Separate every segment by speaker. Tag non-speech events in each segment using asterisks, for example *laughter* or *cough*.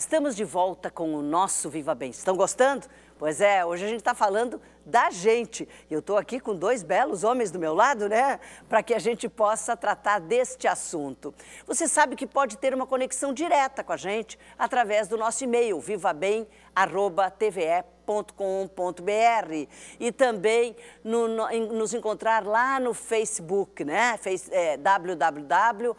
Speaker 1: Estamos de volta com o nosso Viva Bem. Estão gostando? Pois é, hoje a gente está falando da gente. E eu estou aqui com dois belos homens do meu lado, né? Para que a gente possa tratar deste assunto. Você sabe que pode ter uma conexão direta com a gente através do nosso e-mail, vivabem.tve.com.br. E também no, no, nos encontrar lá no Facebook, né? Face, é, www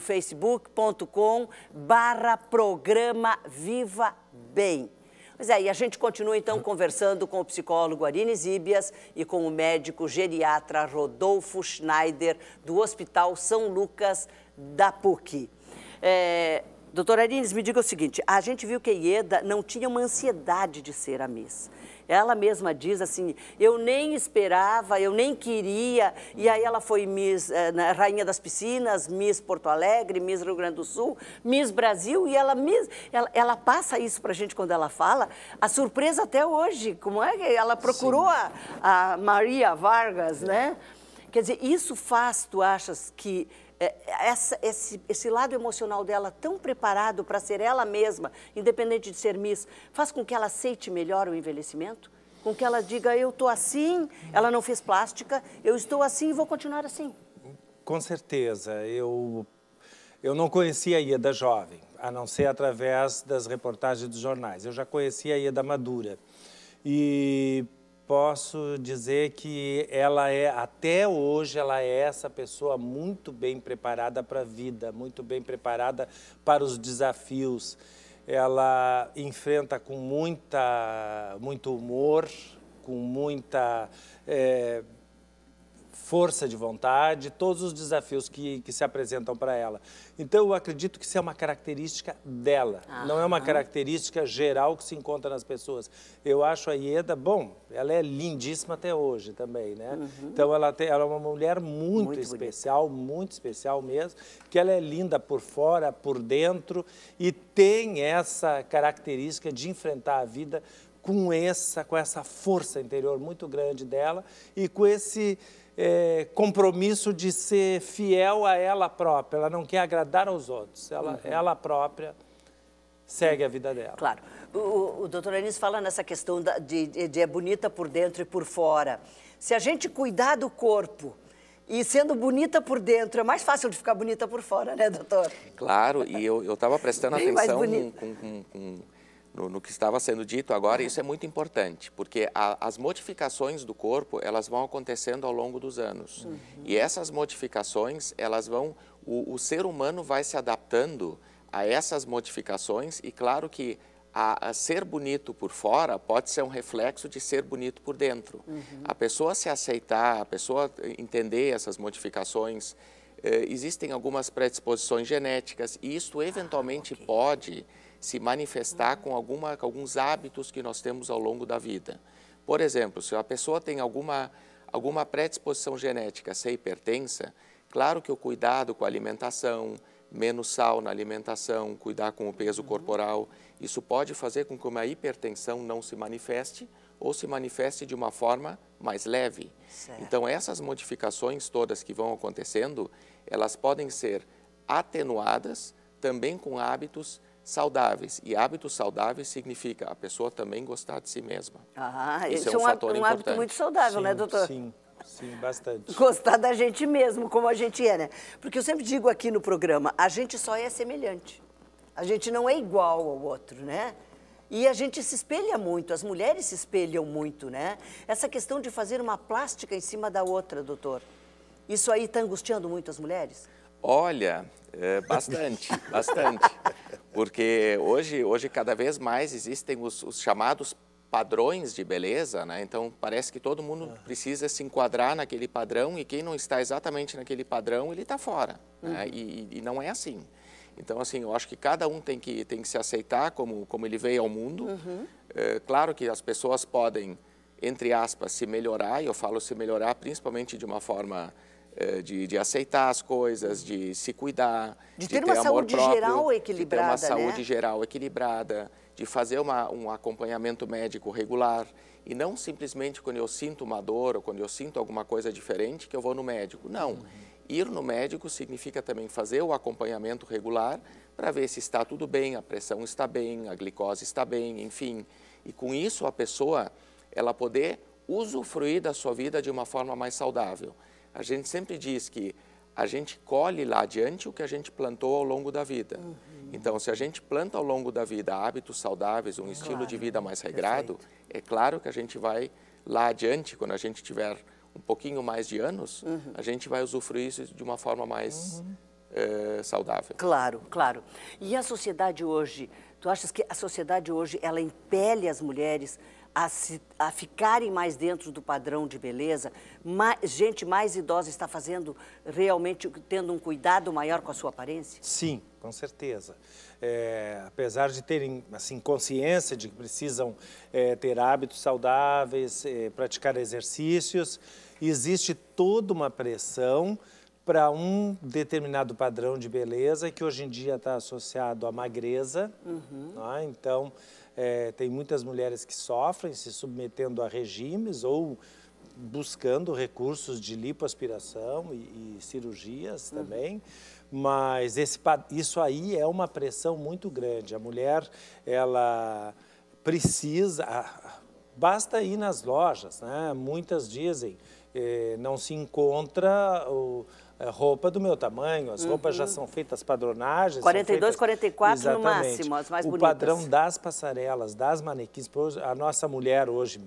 Speaker 1: facebook.com barra programa Viva Bem. Pois é, e a gente continua então *laughs* conversando com o psicólogo Arine Ibias e com o médico geriatra Rodolfo Schneider, do Hospital São Lucas da PUC. É, Doutora Arines, me diga o seguinte, a gente viu que a Ieda não tinha uma ansiedade de ser a Miss. Ela mesma diz assim, eu nem esperava, eu nem queria, e aí ela foi Miss, eh, Rainha das Piscinas, Miss Porto Alegre, Miss Rio Grande do Sul, Miss Brasil, e ela, Miss, ela, ela passa isso para a gente quando ela fala, a surpresa até hoje, como é que ela procurou a, a, Maria Vargas, né? Quer dizer, isso faz, tu achas, que eh, essa, esse, esse lado emocional dela tão preparado para ser ela mesma, independente de ser Miss, faz com que ela aceite melhor o envelhecimento? Com que ela diga, eu estou assim, ela não fez plástica, eu estou assim e vou continuar assim?
Speaker 2: Com certeza. Eu, eu não conhecia a Ieda jovem, a não ser através das reportagens dos jornais. Eu já conhecia a Ieda madura. E posso dizer que ela é, até hoje, ela é essa pessoa muito bem preparada para a vida, muito bem preparada para os desafios. Ela enfrenta com muita, muito humor, com muita é, força de vontade, todos os desafios que, que se apresentam para ela. Então, eu acredito que isso é uma característica dela, ah, não é uma característica geral que se encontra nas pessoas. Eu acho a Ieda, bom, ela é lindíssima até hoje também, né? Uhum. Então, ela, tem, ela é uma mulher muito, muito especial, bonita. muito especial mesmo, que ela é linda por fora, por dentro e tem essa característica de enfrentar a vida com essa, com essa força interior muito grande dela e com esse é, compromisso de ser fiel a ela própria. Ela não quer agradar aos outros. Ela, uhum. ela própria segue a vida dela.
Speaker 1: Claro. O, o doutor Anísio fala nessa questão da, de, de, de é bonita por dentro e por fora. Se a gente cuidar do corpo, e sendo bonita por dentro, é mais fácil de ficar bonita por fora, né, doutor?
Speaker 3: Claro, e eu estava prestando atenção com, com, com, no, no que estava sendo dito agora, isso é muito importante, porque a, as modificações do corpo, elas vão acontecendo ao longo dos anos. Uhum. E essas modificações, elas vão... O, o ser humano vai se adaptando a essas modificações e claro que a, a, ser bonito por fora pode ser um reflexo de ser bonito por dentro. Uhum. A pessoa se aceitar, a pessoa entender essas modificações eh, existem algumas predisposições genéticas e isso eventualmente ah, okay. pode se manifestar com, alguma, alguns hábitos que nós temos ao longo da vida. Por exemplo, se a pessoa tem alguma, alguma predisposição genética a ser hipertensa, claro que o cuidado com a alimentação, menos sal na alimentação, cuidar com o peso uhum. corporal, isso pode fazer com que uma hipertensão não se manifeste, ou se manifeste de uma forma mais leve. Certo. Então, essas modificações todas que vão acontecendo, elas podem ser atenuadas também com hábitos saudáveis. E hábitos saudáveis significa a pessoa também gostar de si mesma.
Speaker 1: Ah, isso, é, é um, um fator um importante. hábito muito saudável, né, sim, né, doutor? Sim.
Speaker 2: Sim, bastante.
Speaker 1: *laughs* Gostar da gente mesmo, como a gente é, né? Porque eu sempre digo aqui no programa, a gente só é semelhante. A gente não é igual ao outro, né? E a gente se espelha muito, as mulheres se espelham muito, né? Essa questão de fazer uma plástica em cima da outra, doutor. Isso aí está angustiando muito as mulheres?
Speaker 3: Olha, é, bastante, *laughs* bastante. Porque hoje, hoje cada vez mais existem os, os chamados padrões de beleza, né? Então parece que todo mundo ah. precisa se enquadrar naquele padrão e quem não está exatamente naquele padrão ele está fora. Né? Uhum. Né? E, e, não é assim. Então, assim, eu acho que cada um tem que, tem que se aceitar como, como ele veio ao mundo. Uhum. É, claro que as pessoas podem, entre aspas, se melhorar, e eu falo se melhorar principalmente de uma forma é, de, de aceitar as coisas, de se cuidar, de, de ter, uma saúde próprio, geral equilibrada. De ter uma né? saúde né? geral equilibrada, de fazer uma, um acompanhamento médico regular. E não simplesmente quando eu sinto uma dor ou quando eu sinto alguma coisa diferente que eu vou no médico. Não. Uhum Ir no médico significa também fazer o acompanhamento regular para ver se está tudo bem, a pressão está bem, a glicose está bem, enfim. E com isso a pessoa ela poder usufruir da sua vida de uma forma mais saudável. A gente sempre diz que a gente colhe lá adiante o que a gente plantou ao longo da vida. Uhum. Então, se a gente planta ao longo da vida hábitos saudáveis, um claro. estilo de vida mais regrado, Perfeito. é claro que a gente vai lá adiante, quando a gente tiver um pouquinho mais de anos, uhum. a gente vai usufruir isso de uma forma mais uhum.
Speaker 1: é, saudável. Claro, claro. E a sociedade hoje, tu achas que a sociedade hoje, ela impele as mulheres a, se, a ficarem mais dentro do padrão de beleza? Mais, gente mais idosa está fazendo realmente, tendo um cuidado maior
Speaker 2: com a sua aparência? Sim, com certeza. É, apesar de terem assim consciência de que precisam é, ter hábitos saudáveis, é, praticar exercícios, existe toda uma pressão para um determinado padrão de beleza que hoje em dia está associado à magreza. Uhum. Né? Então, é, tem muitas mulheres que sofrem se submetendo a regimes ou buscando recursos de lipoaspiração e, e cirurgias uhum. também. Mas esse, isso aí é uma pressão muito grande. A mulher, ela precisa... Basta ir nas lojas, né? Muitas dizem, eh, não se encontra o, a roupa do meu tamanho, as uhum. roupas já são feitas padronagens. 42, feitas, 44 exatamente, no máximo, as mais o bonitas. O padrão das passarelas, das manequins, a nossa mulher hoje,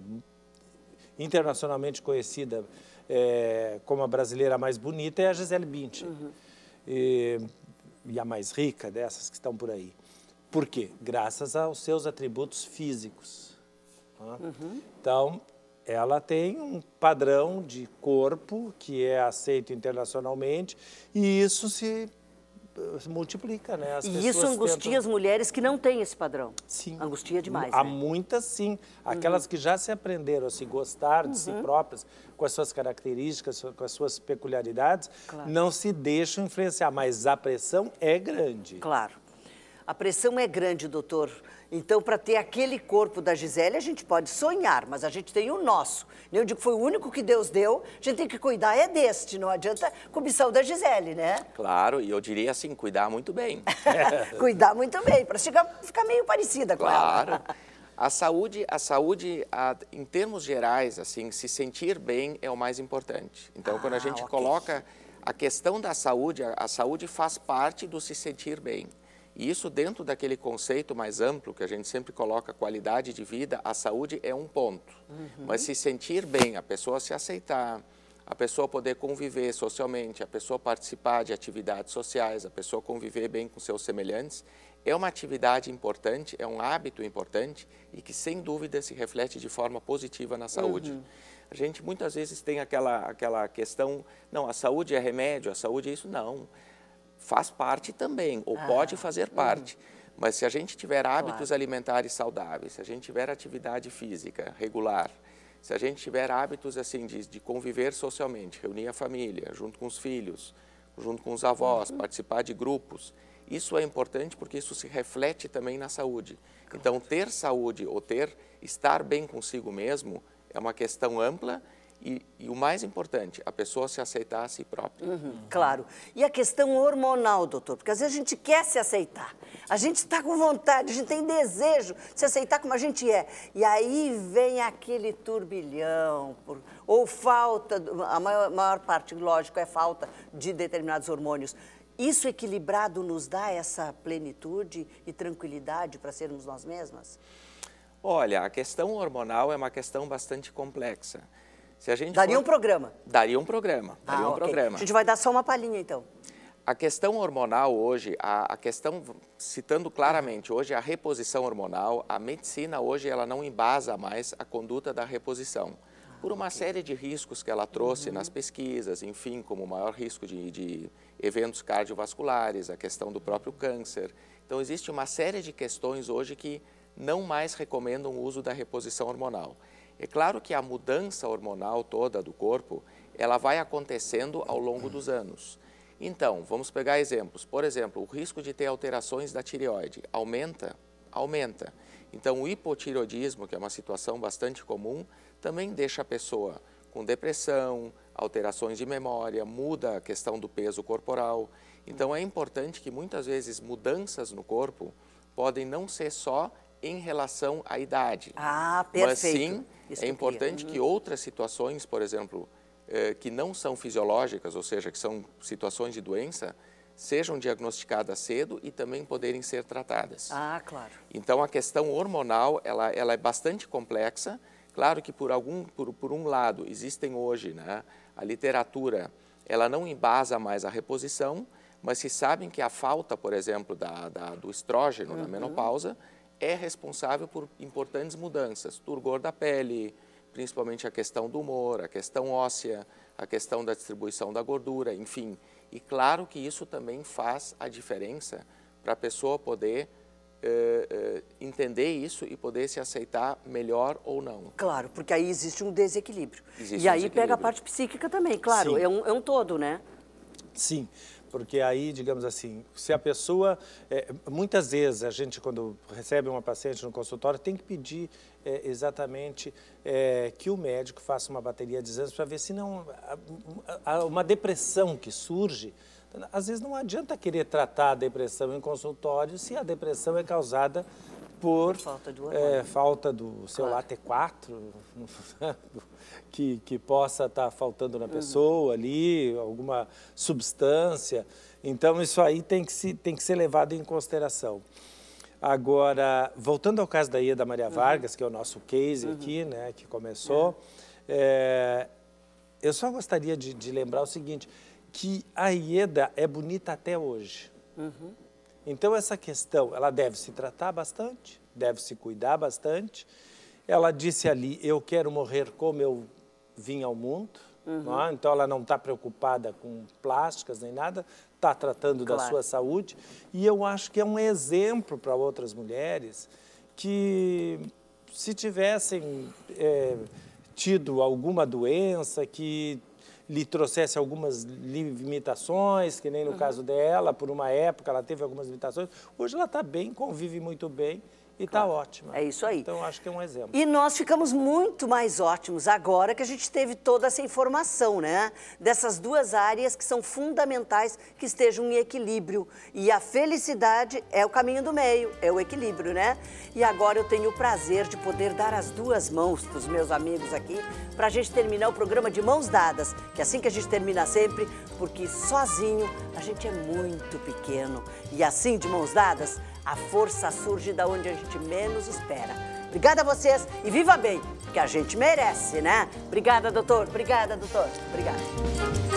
Speaker 2: internacionalmente conhecida eh, como a brasileira mais bonita, é a Gisele Bint Uhum. E, e a mais rica dessas que estão por aí. Por quê? Graças aos seus atributos físicos. Tá? Uhum. Então, ela tem um padrão de corpo que é aceito internacionalmente e isso se eh, multiplica, né? As e isso angustia tentam... as mulheres que não têm esse padrão. Sim. Angustia demais. Há né? muitas, sim. Uhum. Aquelas uhum. que já se aprenderam a se gostar de uhum. si próprias, com as suas características, com as suas peculiaridades, claro. não se deixam influenciar. Mas a pressão é grande. Claro. A pressão é grande, doutor. Então, para
Speaker 1: ter aquele corpo da Gisele, a gente pode sonhar, mas a gente tem o nosso. Eu digo que foi o único que Deus deu, a gente tem que cuidar é deste, não adianta cobiçar o da Gisele, né?
Speaker 3: Claro, e eu diria assim, cuidar muito bem. *laughs*
Speaker 1: cuidar muito bem, para ficar meio parecida com claro.
Speaker 3: ela. Claro. A saúde, a saúde, a, em termos gerais, assim, se sentir bem é o mais importante. Então, ah, quando a ah, gente okay. coloca a questão da saúde, a, a saúde faz parte do se sentir bem. E isso dentro daquele conceito mais amplo que a gente sempre coloca, qualidade de vida, a saúde é um ponto. Uhum. Mas se sentir bem, a pessoa se aceitar, a pessoa poder conviver socialmente, a pessoa participar de atividades sociais, a pessoa conviver bem com seus semelhantes, é uma atividade importante, é um hábito importante e que sem dúvida se reflete de forma positiva na saúde. Uhum. A gente muitas vezes tem aquela aquela questão, não, a saúde é remédio, a saúde é isso não faz parte também, ou ah, pode fazer parte. Uhum. Mas se a gente tiver hábitos claro. alimentares saudáveis, se a gente tiver atividade física regular, se a gente tiver hábitos assim de, de conviver socialmente, reunir a família, junto com os filhos, junto com os avós, uhum. participar de grupos, isso é importante porque isso se reflete também na saúde. Claro. Então, ter saúde ou ter estar bem consigo mesmo é uma questão ampla e, e, o mais importante, a pessoa se aceitar a si própria.
Speaker 1: Uhum, claro. E a questão hormonal, doutor? Porque às vezes a gente quer se aceitar. A gente está com vontade, a gente tem desejo de se aceitar como a gente é. E aí vem aquele turbilhão, por... ou falta, a maior, maior parte, lógico, é falta de determinados hormônios. Isso equilibrado nos dá essa plenitude e tranquilidade para sermos nós mesmas?
Speaker 3: Olha, a questão hormonal é uma questão bastante complexa. Se a gente daria for... um programa. Daria um programa. Ah, daria um okay. programa. A gente
Speaker 1: vai dar só uma palhinha, então. A questão
Speaker 3: hormonal hoje, a, a, questão, citando claramente, hoje a reposição hormonal, a medicina hoje ela não embasa mais a conduta da reposição. Ah, Por uma série de riscos que ela trouxe uhum. nas pesquisas, enfim, como o maior risco de, de eventos cardiovasculares, a questão do próprio câncer. Então, existe uma série de questões hoje que não mais recomendam o uso da reposição hormonal. É claro que a mudança hormonal toda do corpo, ela vai acontecendo ao longo dos anos. Então, vamos pegar exemplos. Por exemplo, o risco de ter alterações da tireoide aumenta? Aumenta. Então, o hipotiroidismo, que é uma situação bastante comum, também deixa a pessoa com depressão, alterações de memória, muda a questão do peso corporal. Então, é importante que muitas vezes mudanças no corpo podem não ser só em relação à idade. Ah, perfeito. Mas sim, Isso é que importante que hum. outras situações, por exemplo, eh, que não são fisiológicas, ou seja, que são situações de doença, sejam diagnosticadas cedo e também poderem ser tratadas.
Speaker 1: Ah, claro.
Speaker 3: Então, a questão hormonal, ela, ela é bastante complexa. Claro que, por, algum, por, por um lado, existem hoje, né, a literatura, ela não embasa mais a reposição, mas se sabem que a falta, por exemplo, da, da do estrógeno uhum. na menopausa é responsável por importantes mudanças, turgor da pele, principalmente a questão do humor, a questão óssea, a questão da distribuição da gordura, enfim. E claro que isso também faz a diferença para a pessoa poder eh, eh, entender isso e poder se aceitar melhor ou não.
Speaker 1: Claro, porque aí existe um desequilíbrio. Existe e um aí desequilíbrio. pega a parte psíquica também, claro, é um, é um, todo, né?
Speaker 2: Sim porque aí, digamos assim, se a pessoa, é, muitas vezes a gente quando recebe uma paciente no consultório tem que pedir é, exatamente é, que o médico faça uma bateria de exames para ver se não há uma depressão que surge. Às vezes não adianta querer tratar a depressão em consultório se a depressão é causada por falta do, é, falta do seu claro. AT4, *laughs* que, que possa estar tá faltando na uhum. pessoa uhum. ali, alguma substância. Então, isso aí tem que, se, tem que ser levado em consideração. Agora, voltando ao caso da Ieda Maria uhum. Vargas, que é o nosso case uhum. aqui, né, que começou, é. é, eu só gostaria de, de, lembrar o seguinte, que a Ieda é bonita até hoje. Uhum. Então essa questão, ela deve se tratar bastante, deve se cuidar bastante. Ela disse ali, eu quero morrer como eu vim ao mundo. Uhum. É? Então ela não está preocupada com plásticas nem nada, está tratando claro. da sua saúde. E eu acho que é um exemplo para outras mulheres que se tivessem é, tido alguma doença, que lhe trouxesse algumas limitações, que nem no uhum. caso dela, por uma época ela teve algumas limitações. Hoje ela está bem, convive muito bem. E está ótimo. ótima. É isso aí. Então, acho que é um exemplo.
Speaker 1: E nós ficamos muito mais ótimos agora que a gente teve toda essa informação, né? Dessas duas áreas que são fundamentais que estejam em equilíbrio. E a felicidade é o caminho do meio, é o equilíbrio, né? E agora eu tenho o prazer de poder dar as duas mãos para os meus amigos aqui, para a gente terminar o programa de mãos dadas, que é assim que a gente termina sempre, porque sozinho a gente é muito pequeno. E assim, de mãos dadas, a força surge da onde a gente menos espera. Obrigada a vocês e viva bem, que a gente merece, né? Obrigada, doutor. Obrigada, doutor. Obrigada.